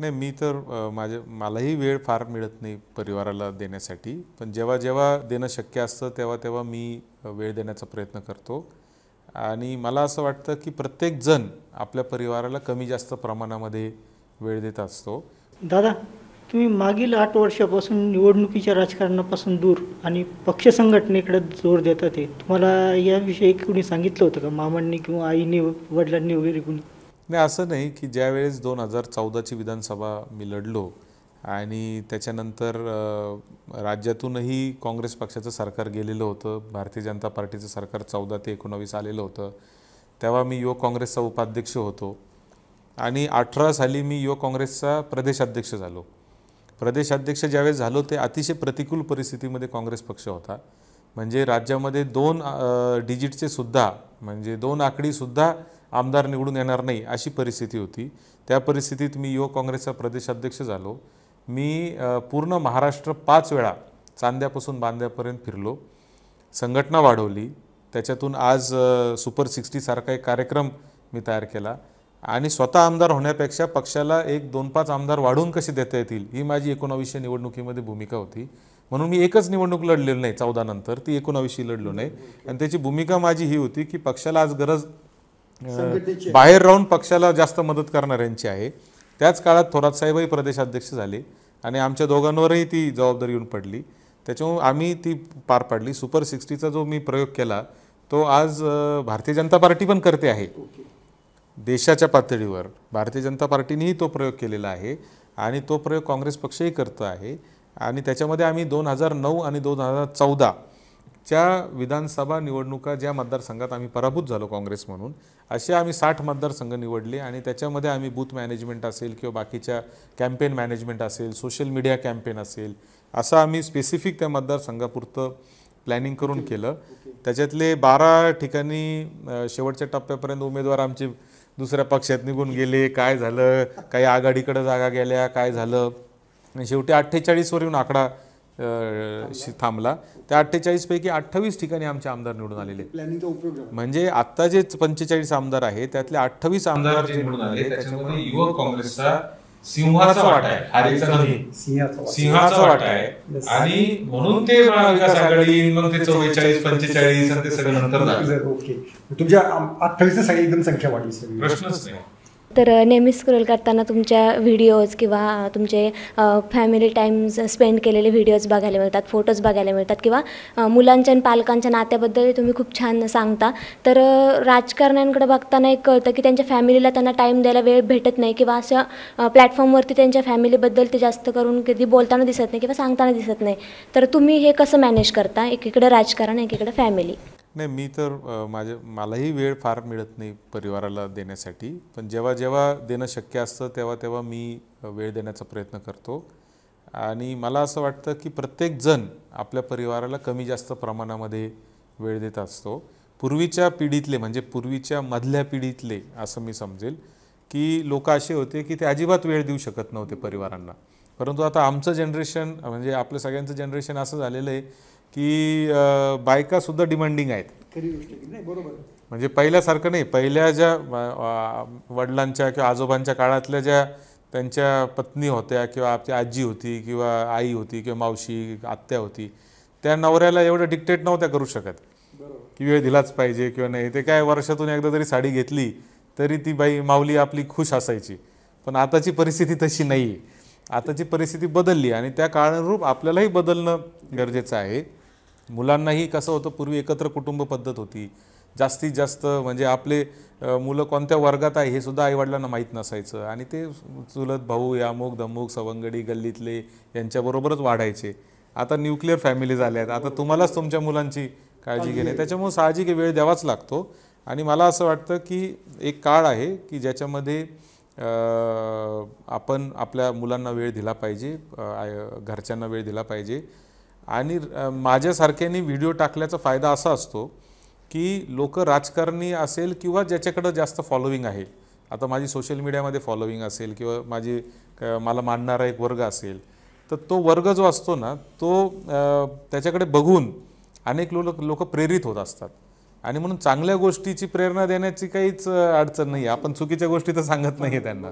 नाही मी तर माझे मलाही वेळ फार मिळत नाही परिवाराला देण्यासाठी पण जेव्हा जेव्हा देणं शक्य असतं तेव्हा तेव्हा मी वेळ देण्याचा प्रयत्न करतो आणि मला असं वाटतं की प्रत्येकजण आपल्या परिवाराला कमी जास्त प्रमाणामध्ये वेळ देत असतो दादा तुम्ही मागील आठ वर्षापासून निवडणुकीच्या राजकारणापासून दूर आणि पक्ष संघटनेकडे जोर देतात हे तुम्हाला याविषयी कोणी सांगितलं होतं का मामांनी किंवा आईने वडिलांनी वगैरे कुणी नाही असं नाही की ज्यावेळेस दोन हजार चौदाची विधानसभा मी लढलो आणि त्याच्यानंतर राज्यातूनही काँग्रेस पक्षाचं सरकार गेलेलं होतं भारतीय जनता पार्टीचं सरकार चौदा ते एकोणावीस आलेलं होतं तेव्हा मी युवक काँग्रेसचा उपाध्यक्ष होतो आणि अठरा साली मी युवक काँग्रेसचा प्रदेशाध्यक्ष झालो प्रदेशाध्यक्ष ज्यावेळेस झालो ते अतिशय प्रतिकूल परिस्थितीमध्ये काँग्रेस पक्ष होता म्हणजे राज्यामध्ये दोन डिजिटचे सुद्धा म्हणजे दोन आकडीसुद्धा आमदार निवडून येणार नाही अशी परिस्थिती होती त्या परिस्थितीत मी युवक काँग्रेसचा प्रदेशाध्यक्ष झालो मी पूर्ण महाराष्ट्र पाच वेळा चांद्यापासून बांद्यापर्यंत फिरलो संघटना वाढवली त्याच्यातून आज सुपर सिक्स्टीसारखा एक कार्यक्रम मी तयार केला आणि स्वतः आमदार होण्यापेक्षा पक्षाला एक दोन पाच आमदार वाढवून कसे देता येतील ही माझी एकोणावीसशे निवडणुकीमध्ये भूमिका होती म्हणून मी एकच निवडणूक लढलेली नाही चौदानंतर ती एकोणावीसशी लढलो नाही आणि त्याची भूमिका माझी ही होती की पक्षाला आज गरज बाहेर राहून पक्षाला जास्त मदत करणाऱ्यांची आहे त्याच काळात थोरात साहेबही प्रदेशाध्यक्ष झाले आणि आमच्या दोघांवरही ती जबाबदारी येऊन पडली त्याच्यामुळे आम्ही ती पार पाडली सुपर सिक्स्टीचा जो मी प्रयोग केला तो आज भारतीय जनता पार्टी पण करते आहे देशाच्या पातळीवर भारतीय जनता पार्टीनेही तो प्रयोग केलेला आहे आणि तो प्रयोग काँग्रेस पक्षही करतो आहे आणि त्याच्यामध्ये आम्ही दोन हजार नऊ आणि दोन हजार चौदा त्या विधानसभा निवडणुका ज्या मतदारसंघात आम्ही पराभूत झालो काँग्रेस म्हणून असे आम्ही साठ मतदारसंघ निवडले आणि त्याच्यामध्ये आम्ही बूथ मॅनेजमेंट असेल किंवा बाकीच्या कॅम्पेन मॅनेजमेंट असेल सोशल मीडिया कॅम्पेन असेल असं आम्ही स्पेसिफिक त्या मतदारसंघापुरतं प्लॅनिंग करून केलं त्याच्यातले बारा ठिकाणी शेवटच्या टप्प्यापर्यंत उमेदवार आमचे दुसऱ्या पक्षात निघून गेले काय झालं काही आघाडीकडे जागा गेल्या काय झालं शेवटी अठ्ठेचाळीसवर येऊन आकडा थांबला त्या अठ्ठेचाळीसपैकी अठ्ठावीस ठिकाणी आमचे आमदार निवडून आलेले म्हणजे आत्ता जे पंचेचाळीस आमदार आहेत त्यातले अठ्ठावीस आमदार जे निवडून आले त्याच्यामध्ये युवक काँग्रेसचा सिंहाचा वाटा आहे सिंहाचा वाटा आहे आणि म्हणून ते महाविकास आघाडी मग ते चौवेचाळीस पंचेचाळीस ते सगळं नंतर तुमच्या अठ्ठावीस एकदम संख्या वाढली प्रश्नच नाही तर नेहमी स्क्रोल करताना तुमच्या व्हिडिओज किंवा तुमचे फॅमिली टाईम्स स्पेंड केलेले व्हिडिओज बघायला मिळतात फोटोज बघायला मिळतात किंवा मुलांच्या आणि पालकांच्या नात्याबद्दल तुम्ही खूप छान सांगता तर राजकारण्यांकडे बघताना एक कळतं की त्यांच्या फॅमिलीला त्यांना टाईम द्यायला वेळ भेटत नाही किंवा अशा प्लॅटफॉर्मवरती त्यांच्या फॅमिलीबद्दल ते जास्त करून कधी बोलताना दिसत नाही किंवा सांगताना दिसत नाही तर तुम्ही हे कसं मॅनेज करता एकीकडे राजकारण एकीकडे फॅमिली नाही मी तर माझ्या मलाही वेळ फार मिळत नाही परिवाराला देण्यासाठी पण जेव्हा जेव्हा देणं शक्य असतं तेव्हा तेव्हा मी वेळ देण्याचा प्रयत्न करतो आणि मला असं वाटतं की प्रत्येकजण आपल्या परिवाराला कमी जास्त प्रमाणामध्ये वेळ देत असतो पूर्वीच्या पिढीतले म्हणजे पूर्वीच्या मधल्या पिढीतले असं मी समजेल की लोक असे होते की ते अजिबात वेळ देऊ शकत नव्हते परिवारांना परंतु आता आमचं जनरेशन म्हणजे आपलं सगळ्यांचं जनरेशन असं झालेलं आहे की बायकासुद्धा डिमांडिंग आहेत बरोबर म्हणजे पहिल्यासारखं नाही पहिल्या ज्या वडिलांच्या किंवा आजोबांच्या काळातल्या ज्या त्यांच्या पत्नी होत्या किंवा आपली आजी होती किंवा आई होती किंवा मावशी आत्या होती त्या नवऱ्याला एवढं डिक्टेट नव्हत्या करू शकत की वेळ दिलाच पाहिजे किंवा नाही ते काय वर्षातून एकदा तरी साडी घेतली तरी ती बाई माऊली आपली खुश असायची पण आताची परिस्थिती तशी नाही आहे आताची परिस्थिती बदलली आणि त्या काळानुरूप आपल्यालाही बदलणं गरजेचं आहे मुलांनाही कसं होतं पूर्वी एकत्र कुटुंब पद्धत होती जास्तीत जास्त म्हणजे आपले मुलं कोणत्या वर्गात आहे हे सुद्धा आईवडिलांना माहीत नसायचं आणि ते चुलत भाऊ यामुक दमूक सवंगडी गल्लीतले यांच्याबरोबरच वाढायचे आता न्यूक्लिअर फॅमिली झाल्या आहेत आता हो. तुम्हालाच तुमच्या मुलांची काळजी घेणे त्याच्यामुळे साहजिक वेळ द्यावाच लागतो आणि मला असं वाटतं की एक काळ आहे की ज्याच्यामध्ये आपण आपल्या मुलांना वेळ दिला पाहिजे घरच्यांना वेळ दिला पाहिजे आणि माझ्यासारख्यांनी व्हिडिओ टाकल्याचा फायदा असा असतो की लोक राजकारणी असेल किंवा ज्याच्याकडं जास्त फॉलोविंग आहे आता माझी सोशल मीडियामध्ये फॉलोविंग असेल किंवा माझी मला मानणारा एक वर्ग असेल तर तो वर्ग जो असतो ना तो त्याच्याकडे बघून अनेक लोक लोक प्रेरित होत असतात आणि म्हणून चांगल्या गोष्टीची प्रेरणा देण्याची काहीच अडचण नाही आपण चुकीच्या गोष्टी तर सांगत नाही त्यांना